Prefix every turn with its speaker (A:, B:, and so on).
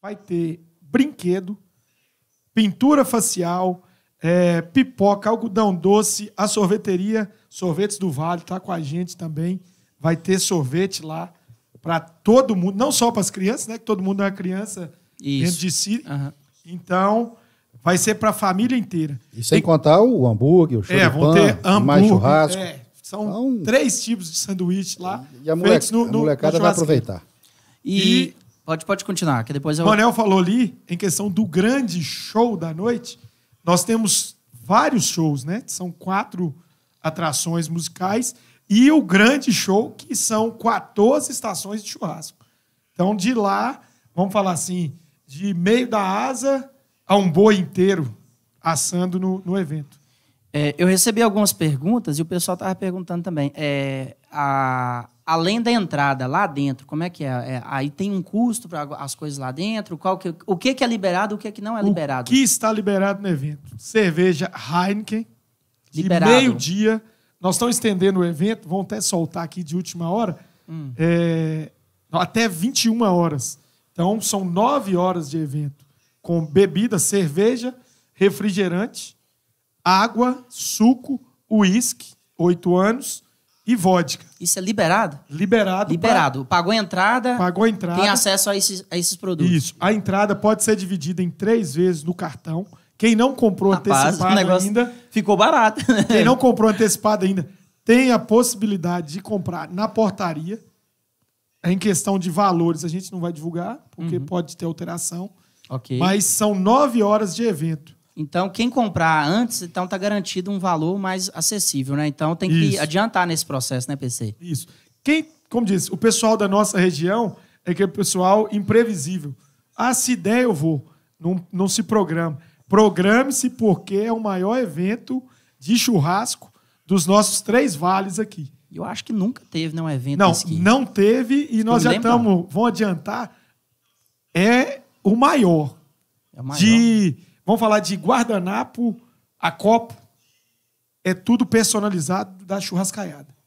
A: vai ter brinquedo, pintura facial, é, pipoca, algodão doce, a sorveteria Sorvetes do Vale está com a gente também. Vai ter sorvete lá para todo mundo, não só para as crianças, né? Que todo mundo é uma criança Isso. dentro de si. Uhum. Então, vai ser para a família inteira. E sem contar o hambúrguer, o churrasco, é, vão ter hambúrguer, mais churrasco. É, são então... três tipos de sanduíche lá. E a, no, no, a molecada vai aproveitar. E, e Pode, pode continuar, que depois eu. O Manel falou ali, em questão do grande show da noite, nós temos vários shows, né? São quatro atrações musicais e o grande show, que são 14 estações de churrasco. Então, de lá, vamos falar assim, de meio da asa a um boi inteiro assando no, no evento. É, eu recebi algumas perguntas e o pessoal estava perguntando também. É, a, além da entrada lá dentro, como é que é? é aí tem um custo para as coisas lá dentro? Qual que, o que, que é liberado o que, que não é liberado? O que está liberado no evento? Cerveja Heineken, liberado. meio-dia. Nós estamos estendendo o evento, vão até soltar aqui de última hora, hum. é, até 21 horas. Então, são nove horas de evento, com bebida, cerveja, refrigerante, água, suco, uísque, oito anos, e vodka. Isso é liberado? Liberado. Liberado. Pra... Pagou a entrada. Pagou a entrada. Tem acesso a esses, a esses produtos. Isso. A entrada pode ser dividida em três vezes no cartão. Quem não comprou Rapaz, antecipado ainda. Ficou barato. Né? quem não comprou antecipado ainda tem a possibilidade de comprar na portaria. É em questão de valores, a gente não vai divulgar, porque uhum. pode ter alteração. Okay. Mas são nove horas de evento. Então, quem comprar antes, então está garantido um valor mais acessível, né? Então tem que Isso. adiantar nesse processo, né, PC? Isso. Quem, como diz, o pessoal da nossa região é que é pessoal imprevisível. Ah, se der, eu vou. Não, não se programa. Programe-se porque é o maior evento de churrasco dos nossos três vales aqui. Eu acho que nunca teve, né, um evento Não, que... não teve e nós já estamos... Vão adiantar. É o maior. É o maior. De Vamos falar de guardanapo a copo. É tudo personalizado da churrascaiada.